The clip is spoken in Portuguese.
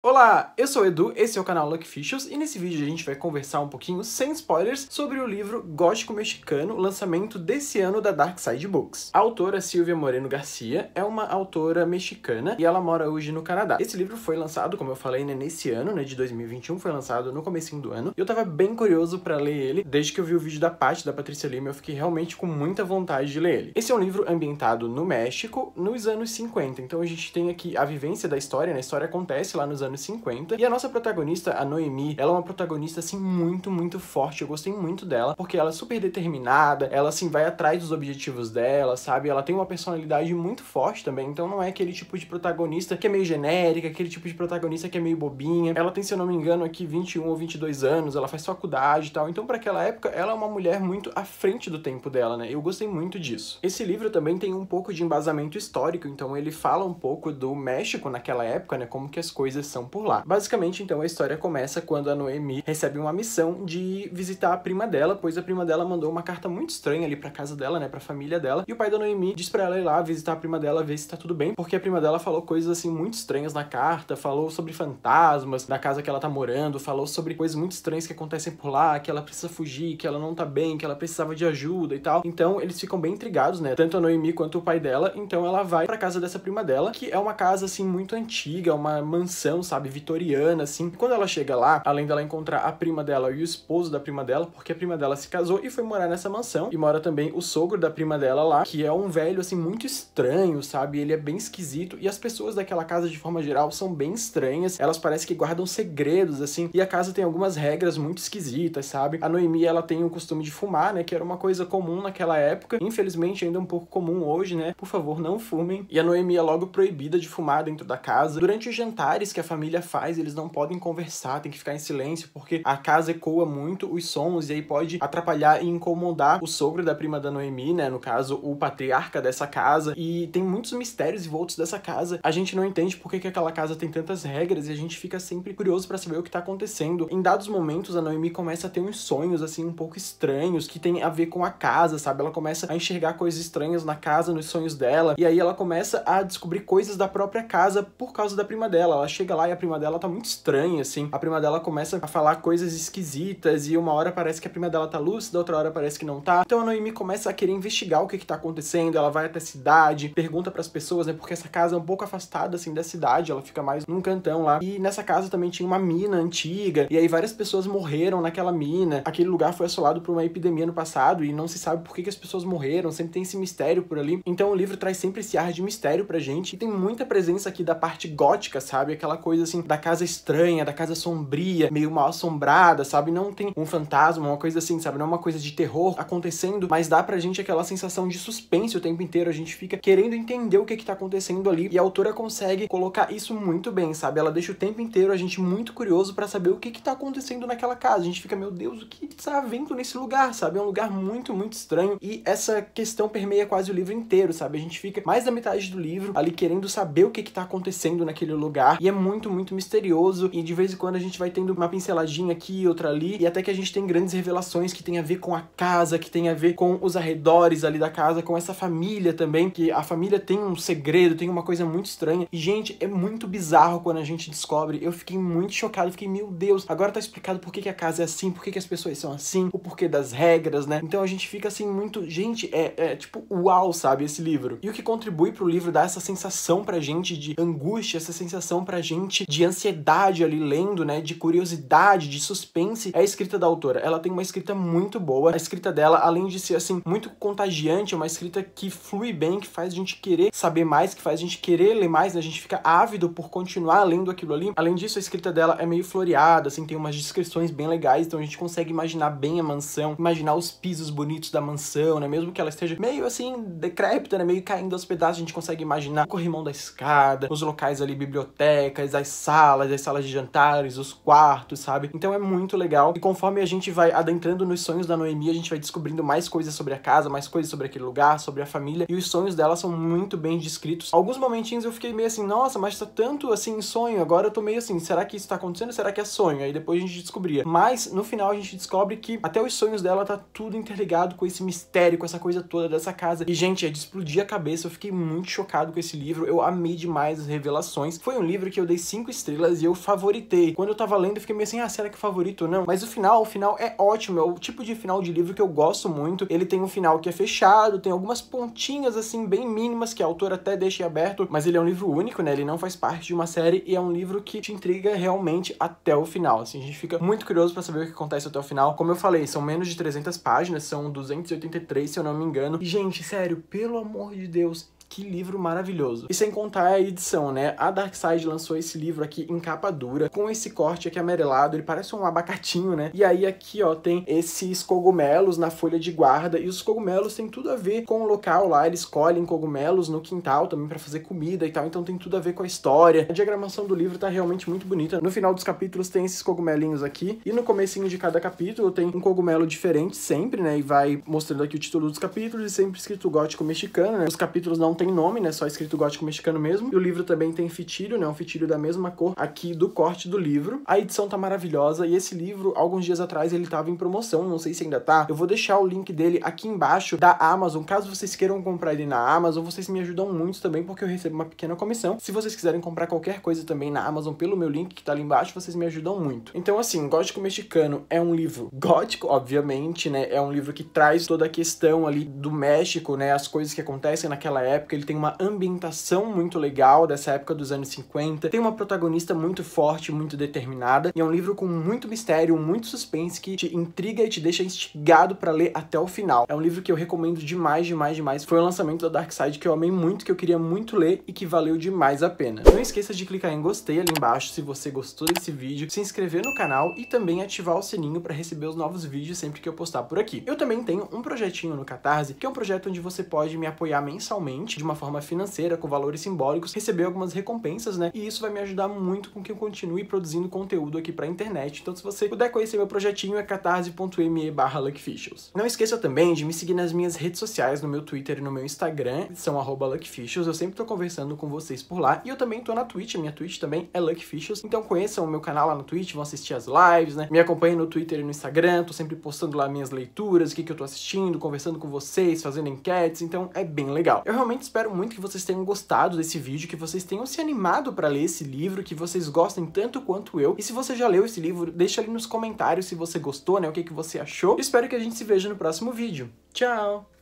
Olá, eu sou o Edu, esse é o canal Lucky Fishers e nesse vídeo a gente vai conversar um pouquinho, sem spoilers, sobre o livro Gótico Mexicano, lançamento desse ano da Dark Side Books. A autora Silvia Moreno Garcia é uma autora mexicana e ela mora hoje no Canadá. Esse livro foi lançado, como eu falei, né, nesse ano, né, de 2021, foi lançado no comecinho do ano. E eu tava bem curioso para ler ele, desde que eu vi o vídeo da parte da Patrícia Lima, eu fiquei realmente com muita vontade de ler ele. Esse é um livro ambientado no México, nos anos 50, então a gente tem aqui a vivência da história, né, a história acontece lá nos anos anos 50. E a nossa protagonista, a Noemi, ela é uma protagonista, assim, muito, muito forte. Eu gostei muito dela, porque ela é super determinada, ela, assim, vai atrás dos objetivos dela, sabe? Ela tem uma personalidade muito forte também, então não é aquele tipo de protagonista que é meio genérica, aquele tipo de protagonista que é meio bobinha. Ela tem, se eu não me engano, aqui 21 ou 22 anos, ela faz faculdade e tal. Então, para aquela época, ela é uma mulher muito à frente do tempo dela, né? Eu gostei muito disso. Esse livro também tem um pouco de embasamento histórico, então ele fala um pouco do México naquela época, né? Como que as coisas são missão por lá. Basicamente, então, a história começa quando a Noemi recebe uma missão de visitar a prima dela, pois a prima dela mandou uma carta muito estranha ali pra casa dela, né, pra família dela, e o pai da Noemi diz pra ela ir lá visitar a prima dela, ver se tá tudo bem, porque a prima dela falou coisas, assim, muito estranhas na carta, falou sobre fantasmas da casa que ela tá morando, falou sobre coisas muito estranhas que acontecem por lá, que ela precisa fugir, que ela não tá bem, que ela precisava de ajuda e tal. Então, eles ficam bem intrigados, né, tanto a Noemi quanto o pai dela, então ela vai pra casa dessa prima dela, que é uma casa, assim, muito antiga, uma mansão sabe, vitoriana, assim. quando ela chega lá, além dela encontrar a prima dela e o esposo da prima dela, porque a prima dela se casou e foi morar nessa mansão, e mora também o sogro da prima dela lá, que é um velho, assim, muito estranho, sabe? Ele é bem esquisito, e as pessoas daquela casa, de forma geral, são bem estranhas, elas parecem que guardam segredos, assim, e a casa tem algumas regras muito esquisitas, sabe? A Noemi, ela tem o costume de fumar, né, que era uma coisa comum naquela época, infelizmente ainda é um pouco comum hoje, né? Por favor, não fumem. E a Noemi é logo proibida de fumar dentro da casa. Durante os jantares que a família família faz, eles não podem conversar, tem que ficar em silêncio, porque a casa ecoa muito os sons e aí pode atrapalhar e incomodar o sogro da prima da Noemi, né? No caso, o patriarca dessa casa. E tem muitos mistérios envoltos dessa casa. A gente não entende por que, que aquela casa tem tantas regras e a gente fica sempre curioso para saber o que tá acontecendo. Em dados momentos, a Noemi começa a ter uns sonhos, assim, um pouco estranhos, que tem a ver com a casa, sabe? Ela começa a enxergar coisas estranhas na casa, nos sonhos dela, e aí ela começa a descobrir coisas da própria casa por causa da prima dela. Ela chega lá e a prima dela tá muito estranha, assim. A prima dela começa a falar coisas esquisitas e uma hora parece que a prima dela tá lúcida, outra hora parece que não tá. Então a Noemi começa a querer investigar o que que tá acontecendo, ela vai até a cidade, pergunta para as pessoas, né, porque essa casa é um pouco afastada, assim, da cidade, ela fica mais num cantão lá. E nessa casa também tinha uma mina antiga, e aí várias pessoas morreram naquela mina. Aquele lugar foi assolado por uma epidemia no passado e não se sabe por que, que as pessoas morreram, sempre tem esse mistério por ali. Então o livro traz sempre esse ar de mistério pra gente e tem muita presença aqui da parte gótica, sabe? Aquela coisa coisa assim da casa estranha, da casa sombria, meio mal assombrada, sabe? Não tem um fantasma, uma coisa assim, sabe? Não é uma coisa de terror acontecendo, mas dá pra gente aquela sensação de suspense o tempo inteiro. A gente fica querendo entender o que que tá acontecendo ali e a autora consegue colocar isso muito bem, sabe? Ela deixa o tempo inteiro a gente muito curioso para saber o que que tá acontecendo naquela casa. A gente fica, meu Deus, o que tá havendo nesse lugar, sabe? É um lugar muito, muito estranho e essa questão permeia quase o livro inteiro, sabe? A gente fica mais da metade do livro ali querendo saber o que que tá acontecendo naquele lugar e é muito muito, muito misterioso e de vez em quando a gente vai tendo uma pinceladinha aqui, outra ali, e até que a gente tem grandes revelações que tem a ver com a casa, que tem a ver com os arredores ali da casa, com essa família também, que a família tem um segredo, tem uma coisa muito estranha. E, gente, é muito bizarro quando a gente descobre. Eu fiquei muito chocado, fiquei, meu Deus, agora tá explicado por que, que a casa é assim, por que, que as pessoas são assim, o porquê das regras, né? Então a gente fica assim muito, gente, é, é tipo, uau, sabe, esse livro. E o que contribui pro livro dar essa sensação pra gente de angústia, essa sensação pra gente parte de ansiedade ali lendo, né, de curiosidade, de suspense, é a escrita da autora. Ela tem uma escrita muito boa. A escrita dela, além de ser assim muito contagiante, é uma escrita que flui bem, que faz a gente querer saber mais, que faz a gente querer ler mais, né? A gente fica ávido por continuar lendo aquilo ali. Além disso, a escrita dela é meio floreada, assim, tem umas descrições bem legais, então a gente consegue imaginar bem a mansão, imaginar os pisos bonitos da mansão, né? Mesmo que ela esteja meio assim decrépita, né? Meio caindo aos pedaços, a gente consegue imaginar o corrimão da escada, os locais ali, bibliotecas, as salas, as salas de jantares, os quartos, sabe? Então é muito legal. E conforme a gente vai adentrando nos sonhos da Noemi, a gente vai descobrindo mais coisas sobre a casa, mais coisas sobre aquele lugar, sobre a família. E os sonhos dela são muito bem descritos. Alguns momentinhos eu fiquei meio assim, nossa, mas tá tanto assim sonho. Agora eu tô meio assim, será que isso tá acontecendo? Será que é sonho? Aí depois a gente descobria. Mas no final a gente descobre que até os sonhos dela tá tudo interligado com esse mistério, com essa coisa toda dessa casa. E, gente, é de explodir a cabeça. Eu fiquei muito chocado com esse livro. Eu amei demais as revelações. Foi um livro que eu dei cinco estrelas e eu favoritei. Quando eu tava lendo, eu fiquei meio assim, ah, será que é favorito ou não? Mas o final, o final é ótimo, é o tipo de final de livro que eu gosto muito. Ele tem um final que é fechado, tem algumas pontinhas assim bem mínimas que a autora até deixa aberto, mas ele é um livro único, né? Ele não faz parte de uma série e é um livro que te intriga realmente até o final. Assim, a gente fica muito curioso para saber o que acontece até o final. Como eu falei, são menos de 300 páginas, são 283, se eu não me engano. E, gente, sério, pelo amor de Deus, que livro maravilhoso. E sem contar a edição, né? A Darkseid lançou esse livro aqui em capa dura, com esse corte aqui amarelado, ele parece um abacatinho, né? E aí aqui, ó, tem esses cogumelos na folha de guarda, e os cogumelos têm tudo a ver com o local lá, eles colhem cogumelos no quintal também para fazer comida e tal, então tem tudo a ver com a história. A diagramação do livro tá realmente muito bonita. No final dos capítulos tem esses cogumelinhos aqui, e no comecinho de cada capítulo tem um cogumelo diferente sempre, né? E vai mostrando aqui o título dos capítulos, e sempre escrito gótico mexicano, né? Os capítulos não tem nome, né? Só escrito gótico mexicano mesmo. E o livro também tem fitilho, né? Um fitilho da mesma cor aqui do corte do livro. A edição tá maravilhosa e esse livro, alguns dias atrás, ele tava em promoção, não sei se ainda tá. Eu vou deixar o link dele aqui embaixo da Amazon. Caso vocês queiram comprar ele na Amazon, vocês me ajudam muito também, porque eu recebo uma pequena comissão. Se vocês quiserem comprar qualquer coisa também na Amazon pelo meu link que tá ali embaixo, vocês me ajudam muito. Então, assim, Gótico Mexicano é um livro gótico, obviamente, né? É um livro que traz toda a questão ali do México, né? As coisas que acontecem naquela época época, ele tem uma ambientação muito legal dessa época dos anos 50, tem uma protagonista muito forte, muito determinada, e é um livro com muito mistério, muito suspense que te intriga e te deixa instigado para ler até o final. É um livro que eu recomendo demais, demais, demais. Foi um lançamento da Dark Side que eu amei muito, que eu queria muito ler e que valeu demais a pena. Não esqueça de clicar em gostei ali embaixo se você gostou desse vídeo, se inscrever no canal e também ativar o sininho para receber os novos vídeos sempre que eu postar por aqui. Eu também tenho um projetinho no Catarse, que é um projeto onde você pode me apoiar mensalmente de uma forma financeira, com valores simbólicos, receber algumas recompensas, né? E isso vai me ajudar muito com que eu continue produzindo conteúdo aqui pra internet. Então, se você puder conhecer meu projetinho, é catarse.me barra luckficials. Não esqueça também de me seguir nas minhas redes sociais, no meu Twitter e no meu Instagram, são arroba luckficials. Eu sempre tô conversando com vocês por lá. E eu também tô na Twitch, a minha Twitch também é luckficials. Então, conheçam o meu canal lá no Twitch, vão assistir as lives, né? Me acompanhem no Twitter e no Instagram, tô sempre postando lá minhas leituras, o que, que eu tô assistindo, conversando com vocês, fazendo enquetes, então é bem legal. Eu realmente espero muito que vocês tenham gostado desse vídeo, que vocês tenham se animado para ler esse livro, que vocês gostem tanto quanto eu. E se você já leu esse livro, deixa ali nos comentários se você gostou, né, o que, que você achou. E espero que a gente se veja no próximo vídeo. Tchau!